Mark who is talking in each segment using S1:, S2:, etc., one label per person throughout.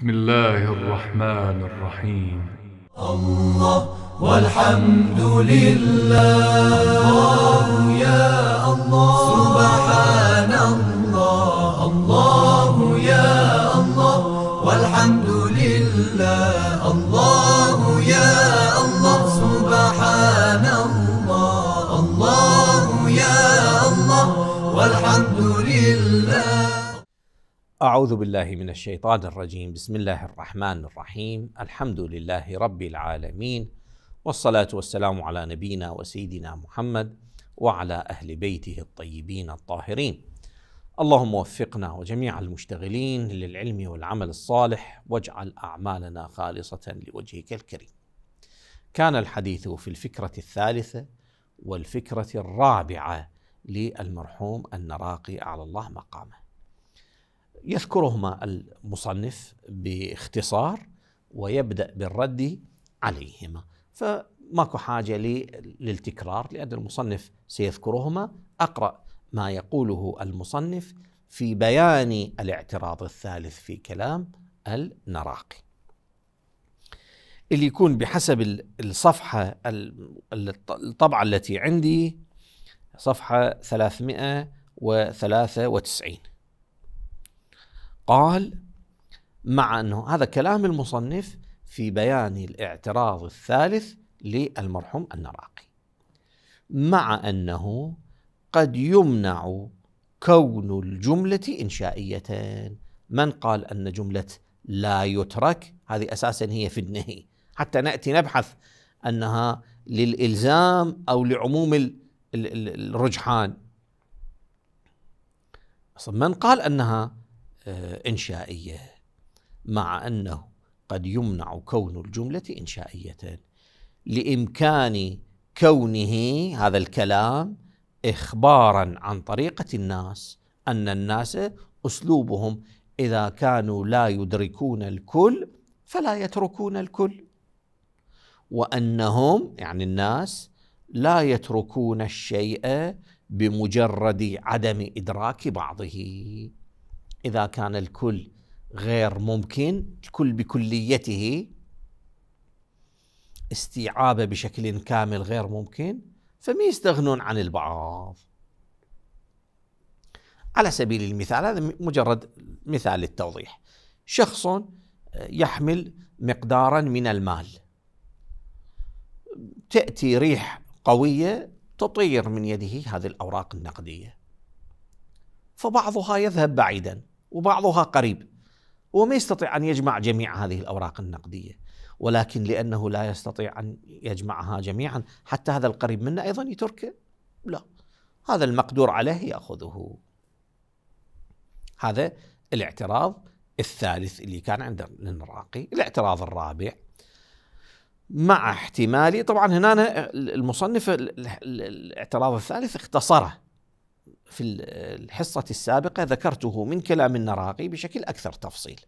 S1: بسم الله الرحمن الرحيم الله والحمد لله الله يا الله سبحان الله أعوذ بالله من الشيطان الرجيم، بسم الله الرحمن الرحيم، الحمد لله رب العالمين، والصلاة والسلام على نبينا وسيدنا محمد وعلى أهل بيته الطيبين الطاهرين. اللهم وفقنا وجميع المشتغلين للعلم والعمل الصالح، واجعل أعمالنا خالصة لوجهك الكريم. كان الحديث في الفكرة الثالثة والفكرة الرابعة للمرحوم النراقي على الله مقامه. يذكرهما المصنف باختصار ويبدأ بالرد عليهما فماكو حاجة للتكرار لأن المصنف سيذكرهما أقرأ ما يقوله المصنف في بيان الاعتراض الثالث في كلام النراقي اللي يكون بحسب الصفحة الطبعة التي عندي صفحة 393 قال مع أنه هذا كلام المصنف في بيان الاعتراض الثالث للمرحوم النراقي مع أنه قد يمنع كون الجملة إنشائية من قال أن جملة لا يترك هذه أساسا هي في النهي حتى نأتي نبحث أنها للإلزام أو لعموم الرجحان أصلا من قال أنها آه، إنشائية مع أنه قد يمنع كون الجملة إنشائية لإمكان كونه هذا الكلام إخبارا عن طريقة الناس أن الناس أسلوبهم إذا كانوا لا يدركون الكل فلا يتركون الكل وأنهم يعني الناس لا يتركون الشيء بمجرد عدم إدراك بعضه اذا كان الكل غير ممكن الكل بكليته استيعابه بشكل كامل غير ممكن فما يستغنون عن البعض على سبيل المثال هذا مجرد مثال للتوضيح شخص آه، يحمل مقدارا من المال تأتي ريح قوية تطير من يده هذه الأوراق النقدية فبعضها يذهب بعيدا وبعضها قريب وما يستطيع أن يجمع جميع هذه الأوراق النقدية ولكن لأنه لا يستطيع أن يجمعها جميعا حتى هذا القريب منه أيضا يتركه لا هذا المقدور عليه يأخذه هذا الاعتراض الثالث اللي كان عند النراقي الاعتراض الرابع مع احتمالي طبعا هنا المصنف الاعتراض الثالث اختصره في الحصة السابقة ذكرته من كلام النراقي بشكل أكثر تفصيل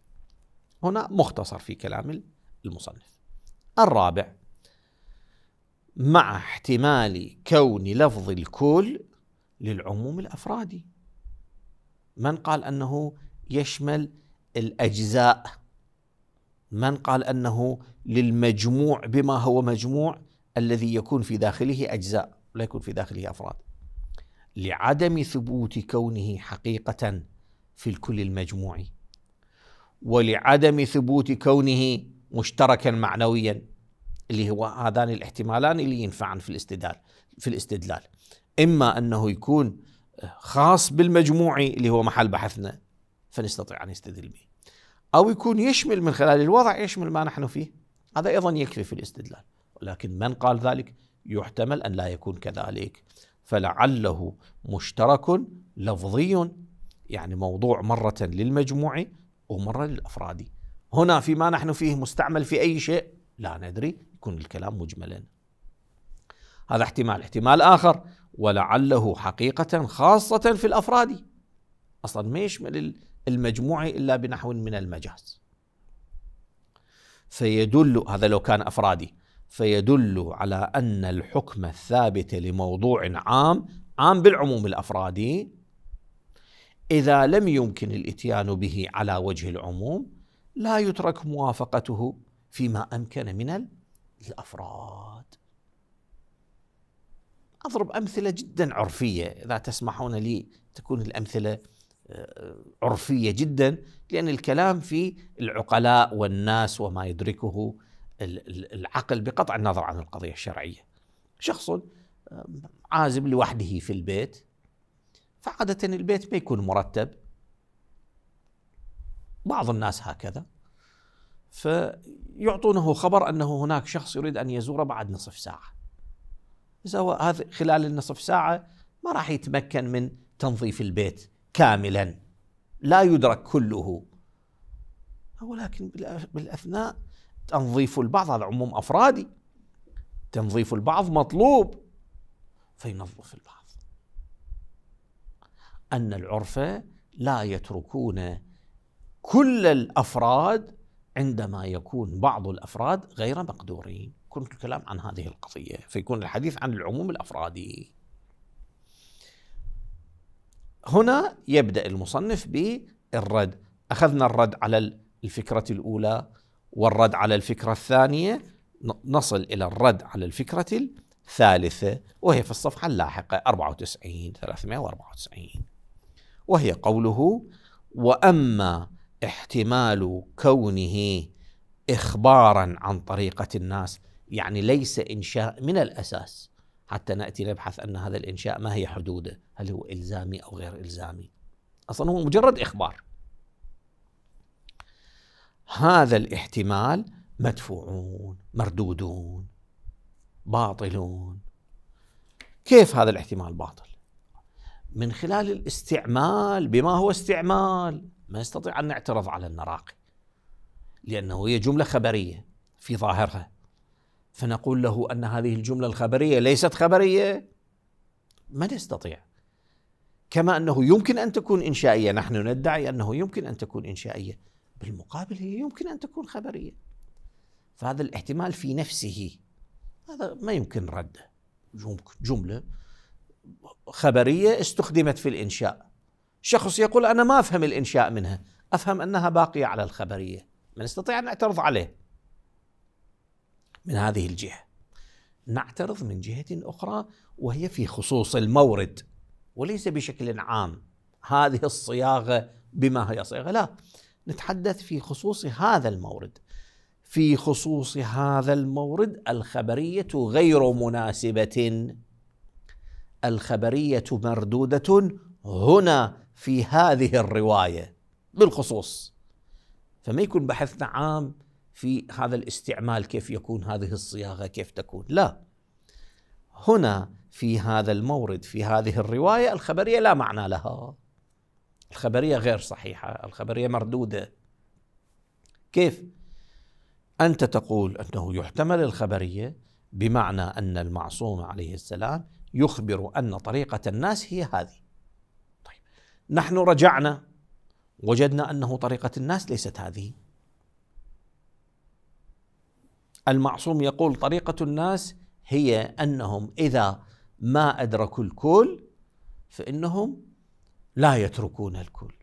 S1: هنا مختصر في كلام المصنف الرابع مع احتمال كون لفظ الكل للعموم الافرادي من قال انه يشمل الاجزاء من قال انه للمجموع بما هو مجموع الذي يكون في داخله اجزاء لا يكون في داخله افراد لعدم ثبوت كونه حقيقه في الكل المجموعي ولعدم ثبوت كونه مشتركا معنويا اللي هو هذان الاحتمالان اللي ينفعن في الاستدلال في الاستدلال اما انه يكون خاص بالمجموعي اللي هو محل بحثنا فنستطيع ان نستدل به او يكون يشمل من خلال الوضع يشمل ما نحن فيه هذا ايضا يكفي في الاستدلال ولكن من قال ذلك يحتمل ان لا يكون كذلك فلعله مشترك لفظي يعني موضوع مرة للمجموع ومرة للأفراد هنا فيما نحن فيه مستعمل في أي شيء لا ندري يكون الكلام مجملا هذا احتمال احتمال آخر ولعله حقيقة خاصة في الأفراد أصلا ما يشمل المجموع إلا بنحو من المجاز فيدل هذا لو كان أفرادي فيدل على ان الحكم الثابت لموضوع عام عام بالعموم الافرادي اذا لم يمكن الاتيان به على وجه العموم لا يترك موافقته فيما امكن من الافراد اضرب امثله جدا عرفيه اذا تسمحون لي تكون الامثله آه، عرفيه جدا لان الكلام في العقلاء والناس وما يدركه العقل بقطع النظر عن القضية الشرعية شخص آه، عازب لوحده في البيت فعادة البيت ما يكون مرتب بعض الناس هكذا فيعطونه خبر أنه هناك شخص يريد أن يزوره بعد نصف ساعة إذا هذا خلال النصف ساعة ما راح يتمكن من تنظيف البيت كاملا لا يدرك كله ولكن بالأثناء تنظيف البعض هذا عموم أفرادي تنظيف البعض مطلوب فينظف البعض أن العرف لا يتركون كل الأفراد عندما يكون بعض الأفراد غير مقدورين كنت الكلام عن هذه القضية فيكون الحديث عن العموم الأفرادي هنا يبدأ المصنف بالرد أخذنا الرد على الفكرة الأولى والرد على الفكرة الثانية نصل إلى الرد على الفكرة الثالثة وهي في الصفحة اللاحقة 94 394 وهي قوله وأما احتمال كونه إخبارا عن طريقة الناس يعني ليس إنشاء من الأساس حتى نأتي نبحث أن هذا الإنشاء ما هي حدوده هل هو إلزامي أو غير إلزامي أصلا هو مجرد إخبار هذا الاحتمال مدفوعون مردودون باطلون كيف هذا الاحتمال باطل من خلال الاستعمال بما هو استعمال ما نستطيع أن نعترض على النراقي لأنه هي جملة خبرية في ظاهرها فنقول له أن هذه الجملة الخبرية ليست خبرية ما نستطيع كما أنه يمكن أن تكون إنشائية نحن ندعي أنه يمكن أن تكون إنشائية بالمقابل هي يمكن أن تكون خبرية فهذا الاحتمال في نفسه هذا ما يمكن رده جملة خبرية استخدمت في الإنشاء شخص يقول أنا ما أفهم الإنشاء منها أفهم أنها باقية على الخبرية من نستطيع أن نعترض عليه من هذه الجهة نعترض من جهة أخرى وهي في خصوص المورد وليس بشكل عام هذه الصياغة بما هي صيغة لا نتحدث في خصوص هذا المورد في خصوص هذا المورد الخبريه غير مناسبه الخبريه مردوده هنا في هذه الروايه بالخصوص فما يكون بحثنا عام في هذا الاستعمال كيف يكون هذه الصياغه كيف تكون لا هنا في هذا المورد في هذه الروايه الخبريه لا معنى لها الخبريه غير صحيحه الخبريه مردوده كيف انت تقول انه يحتمل الخبريه بمعنى ان المعصوم عليه السلام يخبر ان طريقه الناس هي هذه طيب نحن رجعنا وجدنا انه طريقه الناس ليست هذه المعصوم يقول طريقه الناس هي انهم اذا ما ادركوا الكل فانهم لا يتركون الكل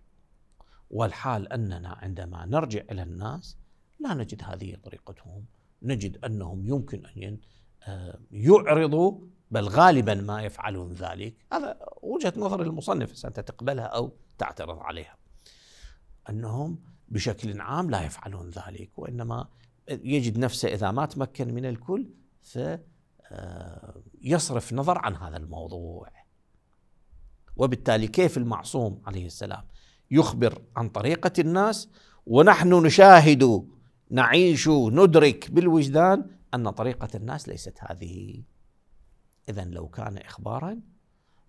S1: والحال اننا عندما نرجع الى الناس لا نجد هذه طريقتهم نجد انهم يمكن ان آه، يعرضوا بل غالبا ما يفعلون ذلك هذا وجهه نظر المصنف انت تقبلها او تعترض عليها انهم بشكل عام لا يفعلون ذلك وانما يجد نفسه اذا ما تمكن من الكل فيصرف آه، نظر عن هذا الموضوع وبالتالي كيف المعصوم عليه السلام يخبر عن طريقه الناس ونحن نشاهد نعيش ندرك بالوجدان ان طريقه الناس ليست هذه اذا لو كان اخبارا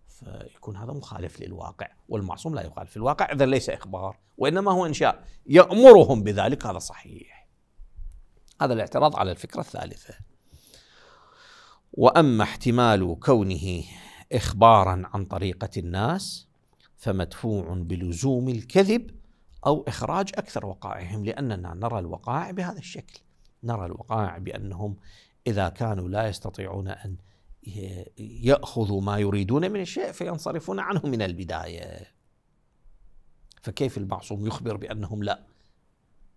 S1: فيكون هذا مخالف للواقع والمعصوم لا يخالف الواقع اذا ليس اخبار وانما هو انشاء يامرهم بذلك هذا صحيح هذا الاعتراض على الفكره الثالثه واما احتمال كونه اخبارا عن طريقه الناس فمدفوع بلزوم الكذب او اخراج اكثر وقائعهم لاننا نرى الوقائع بهذا الشكل نرى الوقائع بانهم اذا كانوا لا يستطيعون ان ياخذوا ما يريدون من الشيء فينصرفون عنه من البدايه فكيف المعصوم يخبر بانهم لا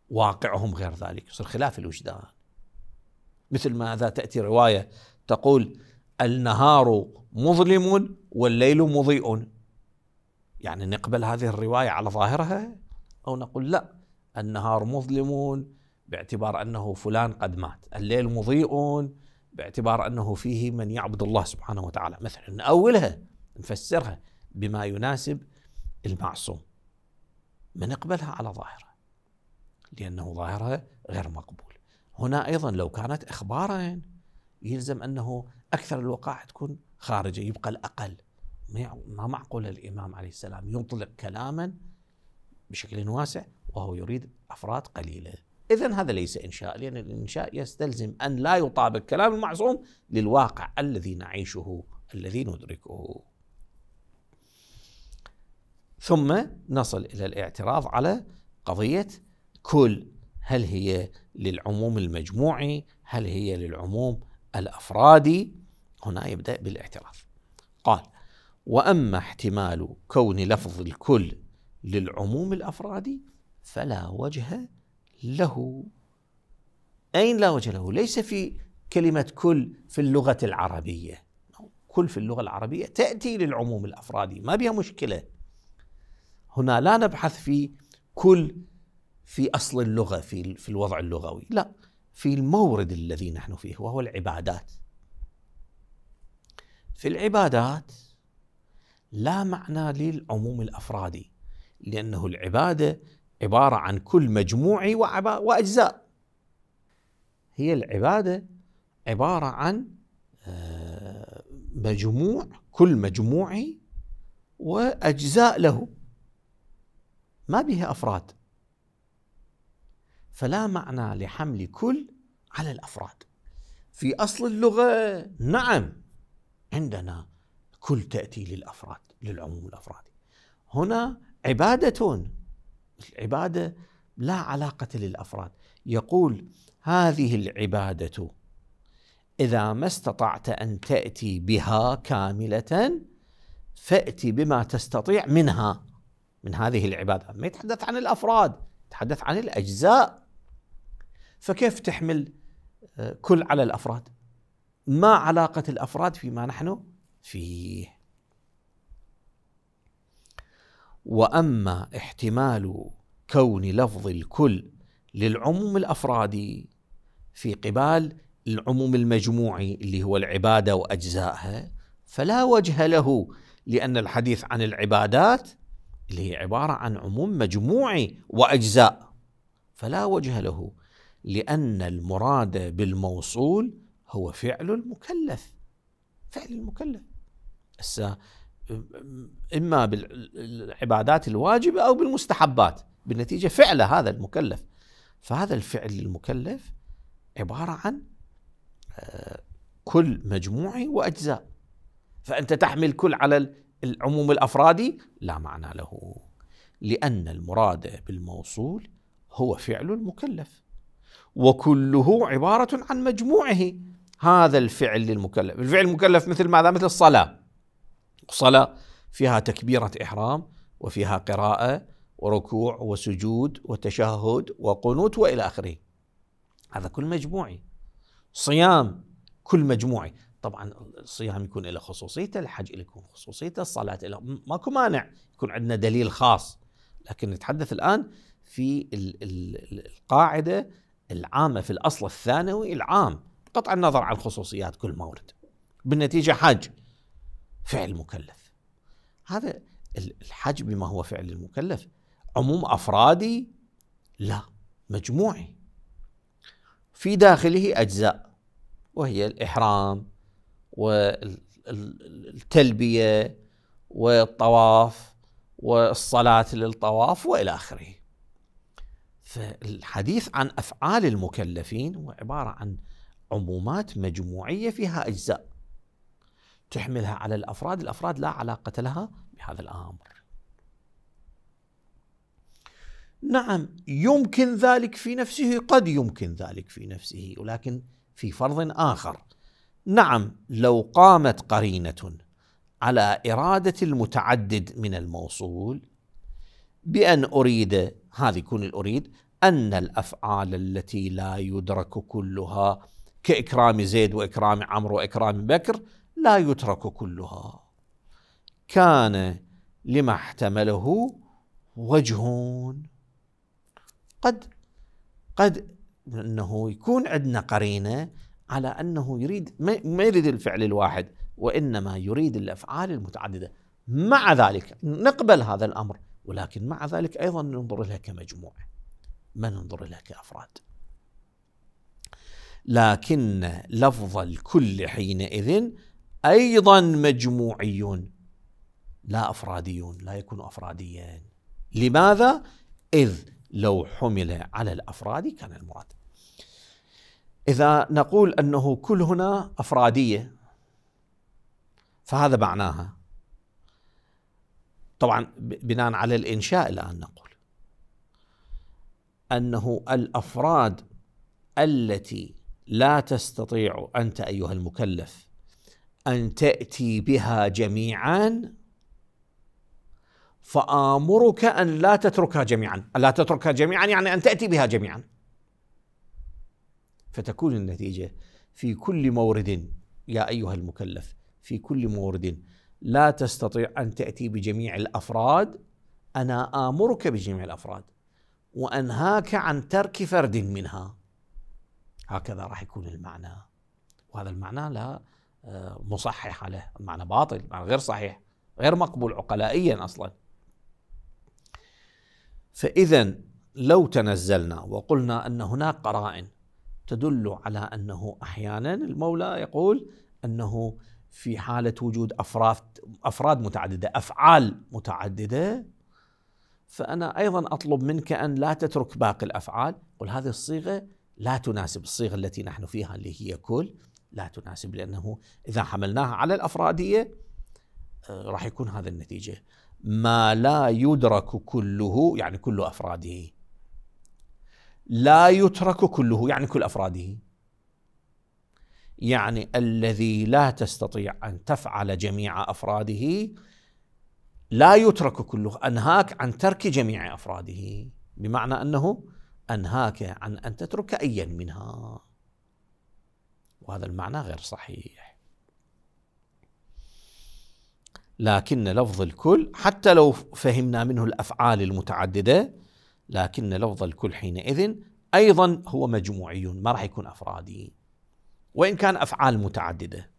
S1: واقعهم غير ذلك يصير خلاف الوجدان مثل ماذا تاتي روايه تقول النهار مظلم والليل مضيء يعني نقبل هذه الرواية على ظاهرها أو نقول لا النهار مظلم باعتبار أنه فلان قد مات الليل مضيء باعتبار أنه فيه من يعبد الله سبحانه وتعالى مثلا نأولها نفسرها بما يناسب المعصوم ما نقبلها على ظاهرها لأنه ظاهرها غير مقبول هنا أيضا لو كانت إخبارا يلزم أنه اكثر الوقائع تكون خارجه يبقى الاقل ما معقول الامام عليه السلام يطلق كلاما بشكل واسع وهو يريد افراد قليله اذا هذا ليس انشاء لان الانشاء يستلزم ان لا يطابق كلام المعصوم للواقع الذي نعيشه الذي ندركه ثم نصل الى الاعتراض على قضيه كل هل هي للعموم المجموعي هل هي للعموم الافرادي هنا يبدأ بالاعتراف قال وأما احتمال كون لفظ الكل للعموم الأفرادي فلا وجه له أين لا وجه له ليس في كلمة كل في اللغة العربية كل في اللغة العربية تأتي للعموم الأفرادي ما بها مشكلة هنا لا نبحث في كل في أصل اللغة في, في الوضع اللغوي لا في المورد الذي نحن فيه وهو العبادات في العبادات لا معنى للعموم الافرادي لانه العباده عباره عن كل مجموعي واجزاء هي العباده عباره عن آه، مجموع كل مجموعي واجزاء له ما بها افراد فلا معنى لحمل كل على الافراد في اصل اللغه نعم عندنا كل تأتي للأفراد للعموم الأفرادي هنا عبادة العبادة لا علاقة للأفراد يقول هذه العبادة إذا ما استطعت أن تأتي بها كاملة فأتي بما تستطيع منها من هذه العبادة ما يتحدث عن الأفراد يتحدث عن الأجزاء فكيف تحمل آه، كل على الأفراد ما علاقة الأفراد فيما نحن فيه وأما احتمال كون لفظ الكل للعموم الأفرادي في قبال العموم المجموعي اللي هو العبادة وأجزائها فلا وجه له لأن الحديث عن العبادات اللي هي عبارة عن عموم مجموعي وأجزاء فلا وجه له لأن المراد بالموصول هو فعل المكلف فعل المكلف هسه اما بالعبادات الواجبه او بالمستحبات بالنتيجه فعل هذا المكلف فهذا الفعل المكلف عباره عن آه، كل مجموعي واجزاء فانت تحمل كل على العموم الافرادي لا معنى له لان المراد بالموصول هو فعل المكلف وكله عباره عن مجموعه هذا الفعل للمكلف الفعل المكلف مثل ماذا مثل الصلاة الصلاة فيها تكبيرة إحرام وفيها قراءة وركوع وسجود وتشهد وقنوت وإلى آخره هذا كل مجموعي صيام كل مجموعي طبعا الصيام يكون له خصوصيته الحج يكون خصوصيته الصلاة له ماكو مانع يكون عندنا دليل خاص لكن نتحدث الآن في القاعدة العامة في الأصل الثانوي العام قطع النظر عن خصوصيات كل مورد بالنتيجة حاج فعل مكلف هذا الحج بما هو فعل المكلف عموم أفرادي لا مجموعي في داخله أجزاء وهي الإحرام والتلبية والطواف والصلاة للطواف وإلى آخره فالحديث عن أفعال المكلفين هو عبارة عن عمومات مجموعيه فيها اجزاء تحملها على الافراد، الافراد لا علاقه لها بهذا الامر. نعم يمكن ذلك في نفسه قد يمكن ذلك في نفسه ولكن في فرض اخر. نعم لو قامت قرينه على اراده المتعدد من الموصول بأن أريد هذه يكون الأريد أن الأفعال التي لا يدرك كلها كإكرام زيد وإكرام عمرو وإكرام بكر لا يترك كلها كان لما احتمله وجه قد قد انه يكون عندنا قرينه على انه يريد ما يريد الفعل الواحد وانما يريد الافعال المتعدده مع ذلك نقبل هذا الامر ولكن مع ذلك ايضا ننظر لها كمجموعه ما ننظر لها كافراد لكن لفظ الكل حينئذ ايضا مجموعي لا افرادي لا يكون افراديا لماذا اذ لو حمل على الافراد كان المراد اذا نقول انه كل هنا افراديه فهذا معناها طبعا بناء على الانشاء الان نقول انه الافراد التي لا تستطيع انت ايها المكلف ان تاتي بها جميعا فآمرك أن لا تتركها جميعا لا تتركها جميعا يعني أن تأتي بها جميعا فتكون النتيجة في كل مورد يا أيها المكلف في كل مورد لا تستطيع أن تأتي بجميع الأفراد أنا آمرك بجميع الأفراد وأنهاك عن ترك فرد منها هكذا راح يكون المعنى وهذا المعنى لا آه، مصحح له المعنى باطل معنى غير صحيح غير مقبول عقلائيا أصلا فإذا لو تنزلنا وقلنا أن هناك قرائن تدل على أنه أحيانا المولى يقول أنه في حالة وجود أفراد أفراد متعددة أفعال متعددة فأنا أيضا أطلب منك أن لا تترك باقي الأفعال قل هذه الصيغة لا تناسب الصيغه التي نحن فيها اللي هي كل لا تناسب لانه اذا حملناها على الافراديه آه، راح يكون هذا النتيجه ما لا يدرك كله يعني كل افراده لا يترك كله يعني كل افراده يعني الذي لا تستطيع ان تفعل جميع افراده لا يترك كله انهاك عن ترك جميع افراده بمعنى انه انهاك عن ان تترك ايا منها وهذا المعنى غير صحيح لكن لفظ الكل حتى لو فهمنا منه الافعال المتعدده لكن لفظ الكل حينئذ ايضا هو مجموعي ما راح يكون افرادي وان كان افعال متعدده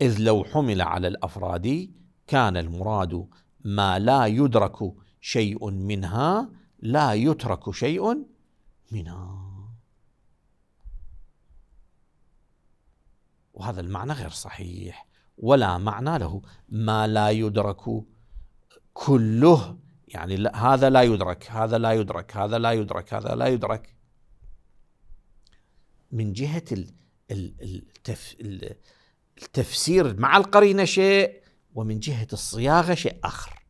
S1: اذ لو حمل على الافرادي كان المراد ما لا يدرك شيء منها لا يترك شيء منها وهذا المعنى غير صحيح ولا معنى له ما لا يدرك كله يعني لا هذا لا يدرك هذا لا يدرك هذا لا يدرك هذا لا يدرك من جهة التفسير مع القرينة شيء ومن جهة الصياغة شيء آخر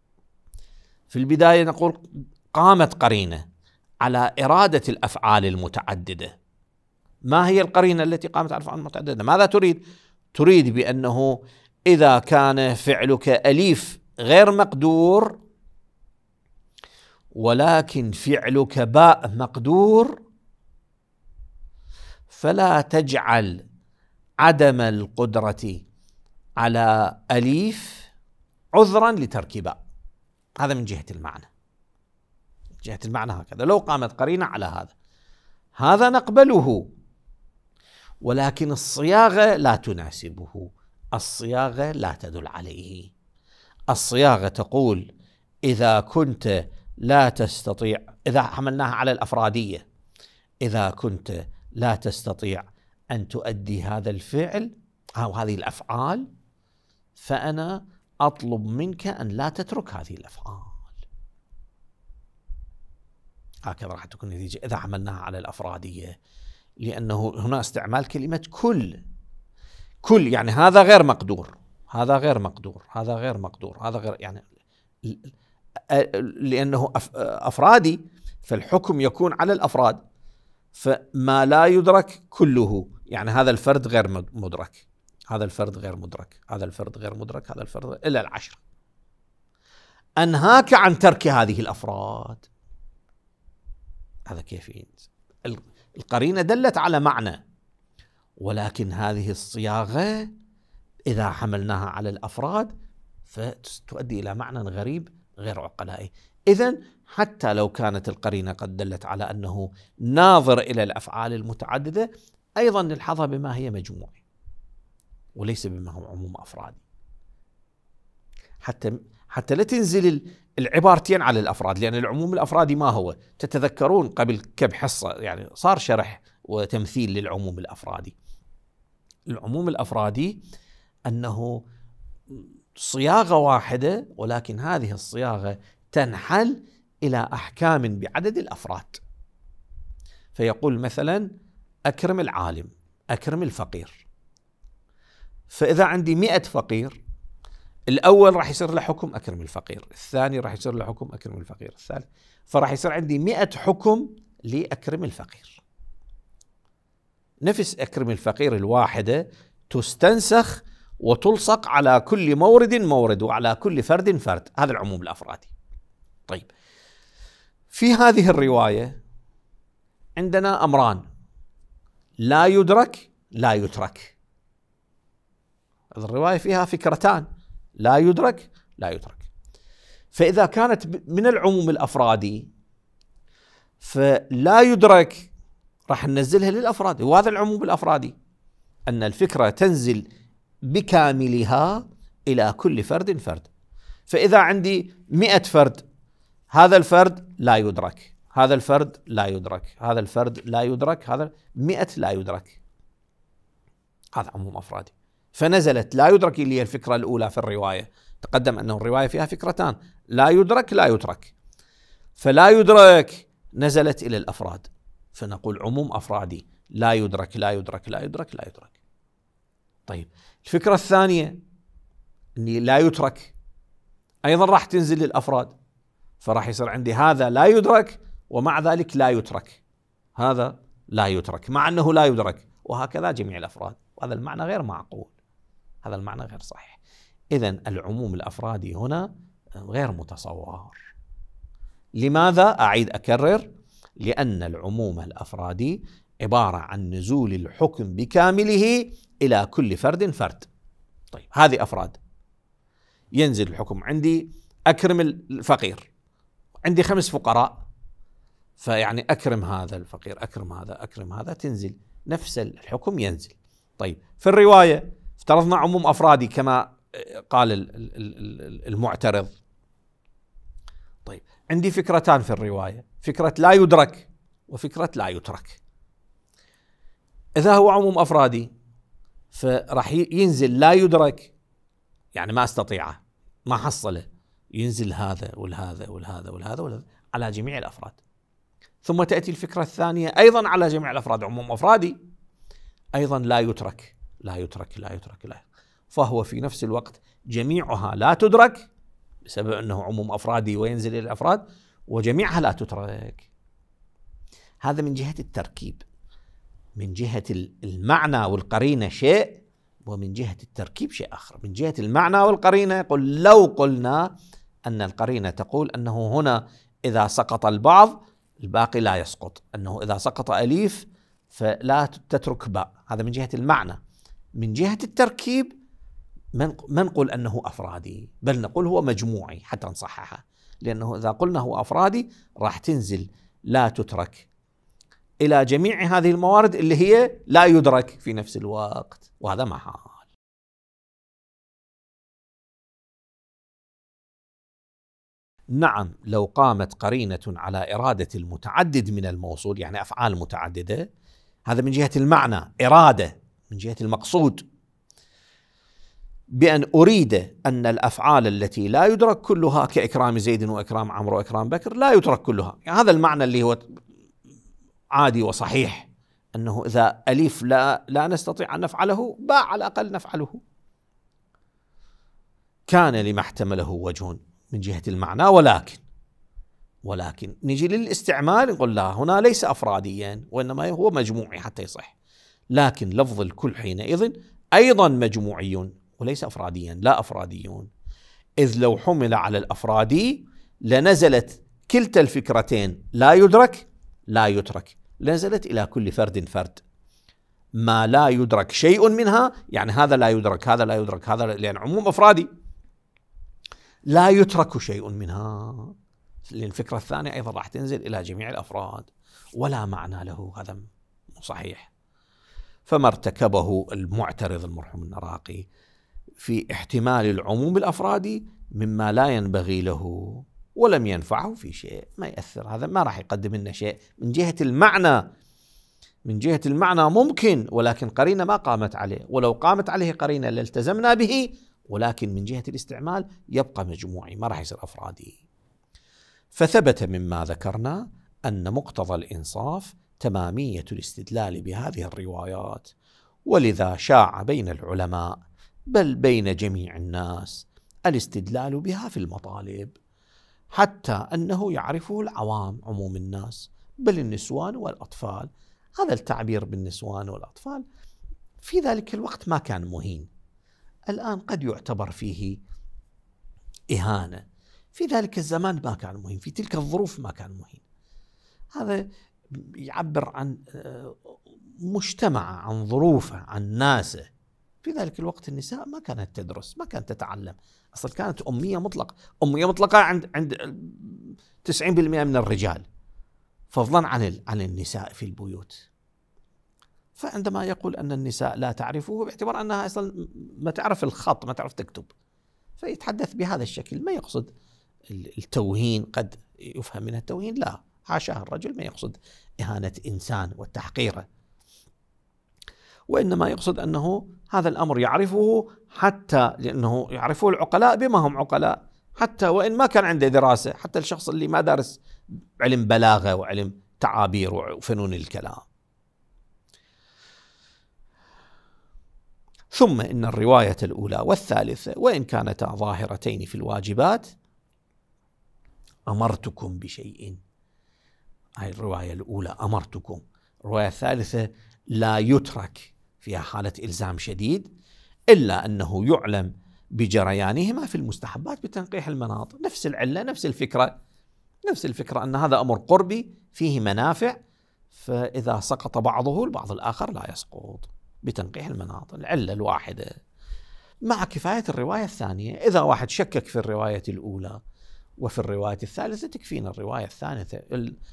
S1: في البداية نقول قامت قرينه على اراده الافعال المتعدده ما هي القرينه التي قامت على الافعال المتعدده ماذا تريد تريد بانه اذا كان فعلك اليف غير مقدور ولكن فعلك باء مقدور فلا تجعل عدم القدره على اليف عذرا لترك باء هذا من جهه المعنى جهة المعنى هكذا لو قامت قرينة على هذا هذا نقبله ولكن الصياغة لا تناسبه الصياغة لا تدل عليه الصياغة تقول إذا كنت لا تستطيع إذا حملناها على الأفرادية إذا كنت لا تستطيع أن تؤدي هذا الفعل أو هذه الأفعال فأنا أطلب منك أن لا تترك هذه الأفعال هكذا راح تكون النتيجة إذا عملناها على الأفرادية لأنه هنا استعمال كلمة كل كل يعني هذا غير مقدور هذا غير مقدور هذا غير مقدور هذا غير يعني لأنه أفرادي فالحكم يكون على الأفراد فما لا يدرك كله يعني هذا الفرد غير مدرك هذا الفرد غير مدرك هذا الفرد غير مدرك هذا الفرد إلا العشرة أنهاك عن ترك هذه الأفراد هذا كيفية القرينة دلت على معنى ولكن هذه الصياغة إذا حملناها على الأفراد فتؤدي إلى معنى غريب غير عقلائي إذا حتى لو كانت القرينة قد دلت على أنه ناظر إلى الأفعال المتعددة أيضا نلحظها بما هي مجموع وليس بما هو عموم أفراد حتى حتى لا تنزل العبارتين على الافراد لان العموم الافرادي ما هو؟ تتذكرون قبل كم حصه يعني صار شرح وتمثيل للعموم الافرادي. العموم الافرادي انه صياغه واحده ولكن هذه الصياغه تنحل الى احكام بعدد الافراد. فيقول مثلا اكرم العالم، اكرم الفقير. فاذا عندي 100 فقير الاول راح يصير له حكم اكرم الفقير الثاني راح يصير له حكم اكرم الفقير الثالث فراح يصير عندي مئة حكم لاكرم الفقير نفس اكرم الفقير الواحده تستنسخ وتلصق على كل مورد مورد وعلى كل فرد فرد هذا العموم الافرادي طيب في هذه الروايه عندنا امران لا يدرك لا يترك الروايه فيها فكرتان لا يدرك لا يترك فإذا كانت من العموم الأفرادي فلا يدرك راح ننزلها للأفراد وهذا العموم الأفرادي أن الفكرة تنزل بكاملها إلى كل فرد فرد فإذا عندي مئة فرد هذا الفرد لا يدرك هذا الفرد لا يدرك هذا الفرد لا يدرك هذا مئة لا يدرك هذا عموم أفرادي فنزلت لا يدرك اللي هي الفكرة الأولى في الرواية تقدم أنه الرواية فيها فكرتان لا يدرك لا يترك فلا يدرك نزلت إلى الأفراد فنقول عموم أفرادي لا يدرك لا يدرك لا يدرك لا يدرك طيب الفكرة الثانية أني لا يترك أيضا راح تنزل للأفراد فراح يصير عندي هذا لا يدرك ومع ذلك لا يترك هذا لا يترك مع أنه لا يدرك وهكذا جميع الأفراد وهذا المعنى غير معقول هذا المعنى غير صحيح إذا العموم الأفرادي هنا غير متصور لماذا؟ أعيد أكرر لأن العموم الأفرادي عبارة عن نزول الحكم بكامله إلى كل فرد فرد طيب هذه أفراد ينزل الحكم عندي أكرم الفقير عندي خمس فقراء فيعني أكرم هذا الفقير أكرم هذا أكرم هذا تنزل نفس الحكم ينزل طيب في الرواية افترضنا عموم افرادي كما قال المعترض طيب عندي فكرتان في الروايه فكره لا يدرك وفكره لا يترك اذا هو عموم افرادي فراح ينزل لا يدرك يعني ما استطيعه ما حصله ينزل هذا والهذا والهذا والهذا والهذا على جميع الافراد ثم تاتي الفكره الثانيه ايضا على جميع الافراد عموم افرادي ايضا لا يترك لا يترك لا يترك لا يترك فهو في نفس الوقت جميعها لا تدرك بسبب أنه عموم أفرادي وينزل إلى الأفراد وجميعها لا تترك هذا من جهة التركيب من جهة المعنى والقرينة شيء ومن جهة التركيب شيء آخر من جهة المعنى والقرينة يقول لو قلنا أن القرينة تقول أنه هنا إذا سقط البعض الباقي لا يسقط أنه إذا سقط أليف فلا تترك باء هذا من جهة المعنى من جهة التركيب ما نقول أنه أفرادي بل نقول هو مجموعي حتى نصححها لأنه إذا قلنا هو أفرادي راح تنزل لا تترك إلى جميع هذه الموارد اللي هي لا يدرك في نفس الوقت وهذا محال نعم لو قامت قرينة على إرادة المتعدد من الموصول يعني أفعال متعددة هذا من جهة المعنى إرادة من جهة المقصود بأن أريد أن الأفعال التي لا يدرك كلها كإكرام زيد وإكرام عمرو وإكرام بكر لا يدرك كلها يعني هذا المعنى اللي هو عادي وصحيح أنه إذا أليف لا, لا نستطيع أن نفعله باء على الأقل نفعله كان لما احتمله وجه من جهة المعنى ولكن ولكن نجي للاستعمال نقول لا هنا ليس أفراديا وإنما هو مجموعي حتى يصح لكن لفظ الكل حينئذ أيضا مجموعي وليس أفراديا لا أفراديون إذ لو حمل على الأفرادي لنزلت كلتا الفكرتين لا يدرك لا يترك لنزلت إلى كل فرد فرد ما لا يدرك شيء منها يعني هذا لا يدرك هذا لا يدرك هذا لأن يعني عموم أفرادي لا يترك شيء منها لأن الفكرة الثانية أيضا راح تنزل إلى جميع الأفراد ولا معنى له هذا صحيح فما ارتكبه المعترض المرحوم النراقي في احتمال العموم الافرادي مما لا ينبغي له ولم ينفعه في شيء ما ياثر هذا ما راح يقدم لنا شيء من جهه المعنى من جهه المعنى ممكن ولكن قرينه ما قامت عليه ولو قامت عليه قرينه لالتزمنا به ولكن من جهه الاستعمال يبقى مجموعي ما راح يصير افرادي فثبت مما ذكرنا ان مقتضى الانصاف تماميه الاستدلال بهذه الروايات ولذا شاع بين العلماء بل بين جميع الناس الاستدلال بها في المطالب حتى انه يعرفه العوام عموم الناس بل النسوان والاطفال هذا التعبير بالنسوان والاطفال في ذلك الوقت ما كان مهين الان قد يعتبر فيه اهانه في ذلك الزمان ما كان مهين في تلك الظروف ما كان مهين هذا يعبر عن آه، مجتمعه عن ظروفه عن ناسه في ذلك الوقت النساء ما كانت تدرس ما كانت تتعلم أصلا كانت أمية مطلقة أمية مطلقة عند عند 90% آه، من الرجال فضلا عن عن النساء في البيوت فعندما يقول أن النساء لا تعرفه باعتبار أنها أصلا ما تعرف الخط ما تعرف تكتب فيتحدث بهذا الشكل ما يقصد التوهين قد يفهم منها التوهين لا حاشاه الرجل ما يقصد إهانة إنسان وتحقيره وإنما يقصد أنه هذا الأمر يعرفه حتى لأنه يعرفه العقلاء بما هم عقلاء حتى وإن ما كان عنده دراسة حتى الشخص اللي ما دارس علم بلاغة وعلم تعابير وفنون الكلام ثم إن الرواية الأولى والثالثة وإن كانتا ظاهرتين في الواجبات أمرتكم بشيء هاي الرواية الأولى أمرتكم الرواية الثالثة لا يترك فيها حالة إلزام شديد إلا أنه يعلم بجريانهما في المستحبات بتنقيح المناط نفس العلة نفس الفكرة نفس الفكرة أن هذا أمر قربي فيه منافع فإذا سقط بعضه البعض الآخر لا يسقط بتنقيح المناط العلة الواحدة مع كفاية الرواية الثانية إذا واحد شكك في الرواية الأولى وفي الرواية الثالثة تكفينا الرواية الثالثة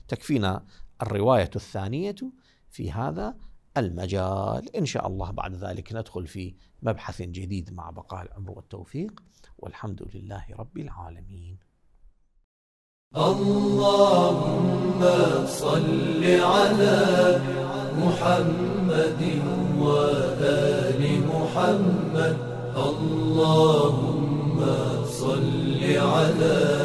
S1: تكفينا الرواية الثانية في هذا المجال إن شاء الله بعد ذلك ندخل في مبحث جديد مع بقاء العمر والتوفيق والحمد لله رب العالمين اللهم صل على محمد وآل محمد اللهم صل على